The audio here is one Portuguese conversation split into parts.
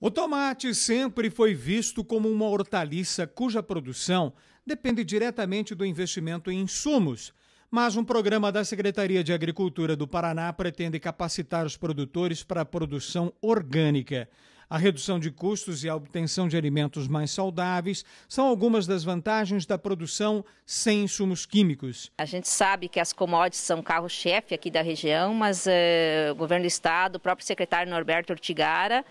O tomate sempre foi visto como uma hortaliça cuja produção depende diretamente do investimento em insumos. Mas um programa da Secretaria de Agricultura do Paraná pretende capacitar os produtores para a produção orgânica. A redução de custos e a obtenção de alimentos mais saudáveis são algumas das vantagens da produção sem insumos químicos. A gente sabe que as commodities são carro-chefe aqui da região, mas eh, o governo do estado, o próprio secretário Norberto Ortigara,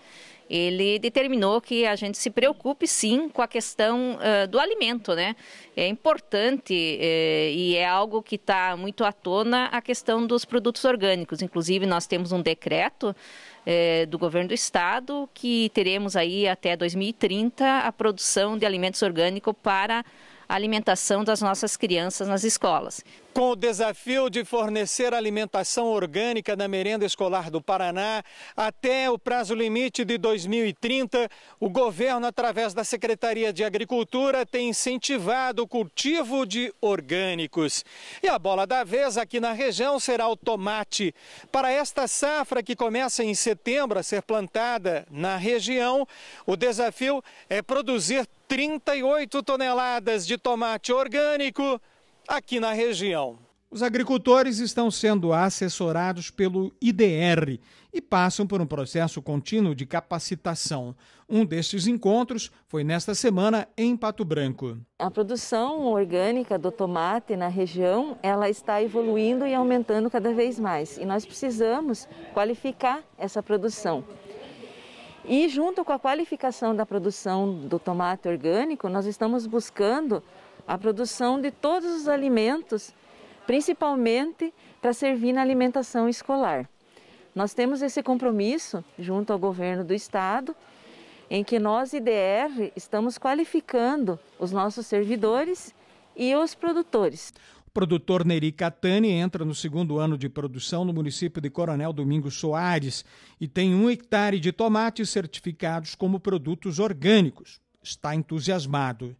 ele determinou que a gente se preocupe sim com a questão uh, do alimento, né? É importante eh, e é algo que está muito à tona a questão dos produtos orgânicos. Inclusive, nós temos um decreto eh, do governo do estado que teremos aí até 2030 a produção de alimentos orgânicos para a alimentação das nossas crianças nas escolas. Com o desafio de fornecer alimentação orgânica na merenda escolar do Paraná até o prazo limite de 2030, o governo, através da Secretaria de Agricultura, tem incentivado o cultivo de orgânicos. E a bola da vez aqui na região será o tomate. Para esta safra que começa em setembro a ser plantada na região, o desafio é produzir 38 toneladas de tomate orgânico aqui na região. Os agricultores estão sendo assessorados pelo IDR e passam por um processo contínuo de capacitação. Um destes encontros foi nesta semana em Pato Branco. A produção orgânica do tomate na região, ela está evoluindo e aumentando cada vez mais, e nós precisamos qualificar essa produção. E junto com a qualificação da produção do tomate orgânico, nós estamos buscando a produção de todos os alimentos, principalmente para servir na alimentação escolar. Nós temos esse compromisso junto ao governo do estado, em que nós, IDR, estamos qualificando os nossos servidores e os produtores. O produtor Neri Catani entra no segundo ano de produção no município de Coronel Domingos Soares e tem um hectare de tomates certificados como produtos orgânicos. Está entusiasmado.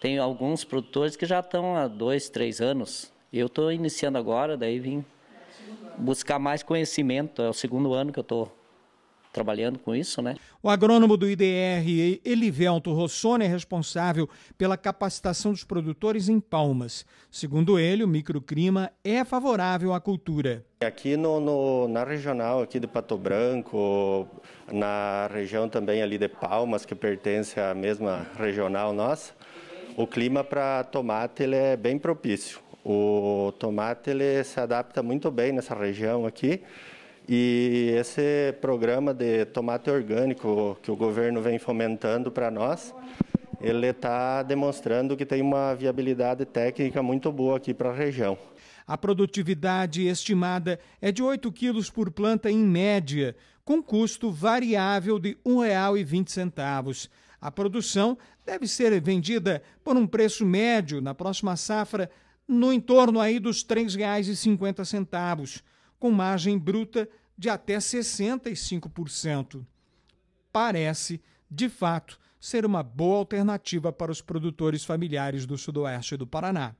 Tem alguns produtores que já estão há dois, três anos. Eu estou iniciando agora, daí vim buscar mais conhecimento. É o segundo ano que eu estou trabalhando com isso, né? O agrônomo do IDR, Elivelto Rossone, é responsável pela capacitação dos produtores em Palmas. Segundo ele, o microclima é favorável à cultura. Aqui no, no, na regional aqui de Pato Branco, na região também ali de Palmas, que pertence à mesma regional nossa, o clima para tomate ele é bem propício. O tomate ele se adapta muito bem nessa região aqui. E esse programa de tomate orgânico que o governo vem fomentando para nós, ele está demonstrando que tem uma viabilidade técnica muito boa aqui para a região. A produtividade estimada é de 8 quilos por planta em média, com custo variável de R$ 1,20. A produção deve ser vendida por um preço médio na próxima safra no entorno aí dos R$ 3,50, com margem bruta de até 65%. Parece, de fato, ser uma boa alternativa para os produtores familiares do sudoeste do Paraná.